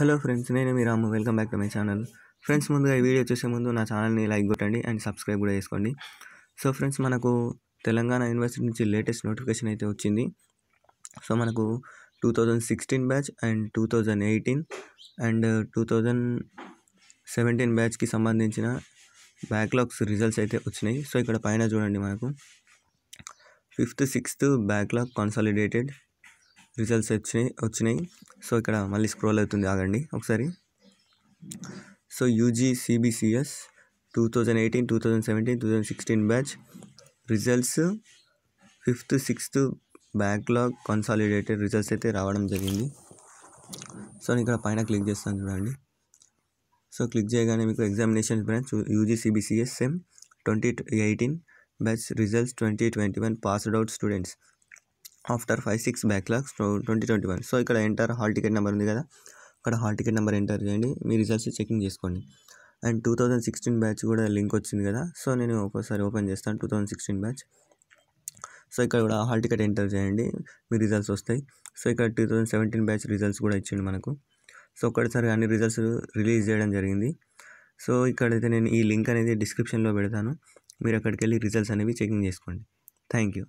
hello friends నేను మీ Ramu welcome back to my channel friends ముందుగా ఈ వీడియో చూసే ముందు నా ఛానల్ని లైక్ కొట్టండి అండ్ సబ్స్క్రైబ్ కూడా చేసుకోండి సో ఫ్రెండ్స్ మనకు తెలంగాణ యూనివర్సిటీ నుంచి లేటెస్ట్ నోటిఫికేషన్ అయితే వచ్చింది సో మనకు two thousand sixteen batch and two thousand eighteen and two thousand seventeen బ్యాచ్కి సంబంధించిన బ్యాక్లాగ్స్ రిజల్ట్స్ అయితే వచ్చినాయి సో ఇక్కడ పైన చూడండి మనకు fifth sixth backlog consolidated results వచ్చేని సో ఇక్కడ మళ్ళీ స్క్రోల్ అవుతుంది ఆగండి ఒకసారి so UGC BCS 2018 2017 2016 batch results 5th 6th backlog consolidated results అయితే రావడం జరిగింది సోని ఇక్కడ పైన క్లిక్ చేస్తాను చూడండి సో క్లిక్ చేయగానే మీకు examinations friends UGC BCS 2018 batch results 2021 passed out students after five six backlogs twenty twenty one so ఇక్కడ ఎంటర్ హాల్ టికెట్ నెంబర్ ఉంది కదా అక్కడ హాల్ టికెట్ నెంబర్ ఎంటర్ చేయండి మీ రిజల్ట్స్ చెకింగ్ చేసుకోండి and two thousand sixteen batch కూడా link వచ్చింది కదా సో నేను ఒకసారి ఓపెన్ చేస్తాను two thousand sixteen batch so ఇక్కడ కూడా హాల్ టికెట్ ఎంటర్ చేయండి మీ రిజల్ట్స్ వస్తాయి సో ఇక్కడ two thousand seventeen batch results కూడా ఇచ్చిండు మనకు సో ఒక్కటిసారి అన్ని రిజల్ట్స్ రిలీజ్ చేయడం జరిగింది సో ఇక్కడైతే నేను ఈ లింక్ అనేది డిస్క్రిప్షన్లో పెడతాను మీరు అక్కడికి వెళ్ళి రిజల్ట్స్ అనేవి చెకింగ్ చేసుకోండి థ్యాంక్ యూ